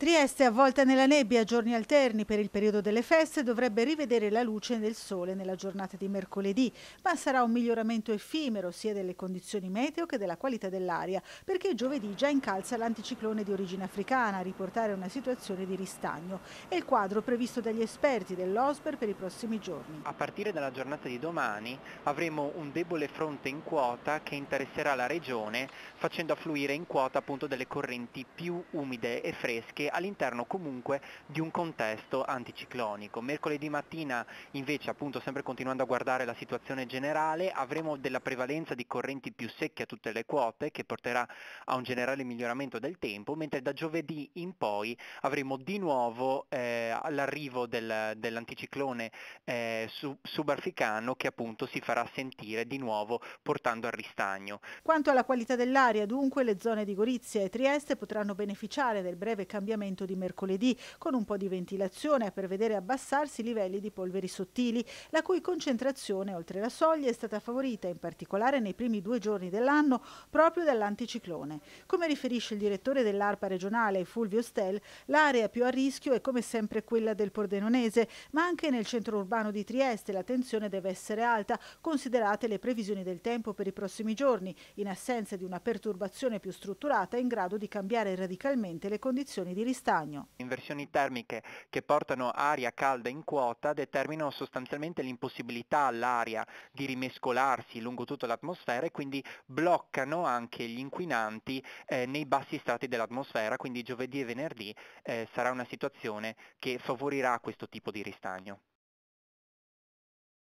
Trieste, avvolta nella nebbia a giorni alterni per il periodo delle feste, dovrebbe rivedere la luce del sole nella giornata di mercoledì, ma sarà un miglioramento effimero sia delle condizioni meteo che della qualità dell'aria, perché giovedì già incalza l'anticiclone di origine africana a riportare una situazione di ristagno. È il quadro previsto dagli esperti dell'OSPER per i prossimi giorni. A partire dalla giornata di domani avremo un debole fronte in quota che interesserà la regione facendo affluire in quota appunto delle correnti più umide e fresche all'interno comunque di un contesto anticiclonico. Mercoledì mattina invece appunto sempre continuando a guardare la situazione generale avremo della prevalenza di correnti più secche a tutte le quote che porterà a un generale miglioramento del tempo, mentre da giovedì in poi avremo di nuovo eh, l'arrivo del, dell'anticiclone eh, subarficano che appunto si farà sentire di nuovo portando al ristagno. Quanto alla qualità dell'aria, dunque, le zone di Gorizia e Trieste potranno beneficiare del breve cambiamento appuntamento di mercoledì con un po' di ventilazione per vedere abbassarsi i livelli di polveri sottili, la cui concentrazione oltre la soglia è stata favorita in particolare nei primi due giorni dell'anno proprio dall'anticiclone. Come riferisce il direttore dell'ARPA regionale Fulvio Stel, l'area più a rischio è come sempre quella del Pordenonese, ma anche nel centro urbano di Trieste la tensione deve essere alta, considerate le previsioni del tempo per i prossimi giorni, in assenza di una perturbazione più strutturata in grado di cambiare radicalmente le condizioni di rischio di stagno. Inversioni termiche che portano aria calda in quota determinano sostanzialmente l'impossibilità all'aria di rimescolarsi lungo tutta l'atmosfera e quindi bloccano anche gli inquinanti eh, nei bassi strati dell'atmosfera, quindi giovedì e venerdì eh, sarà una situazione che favorirà questo tipo di ristagno.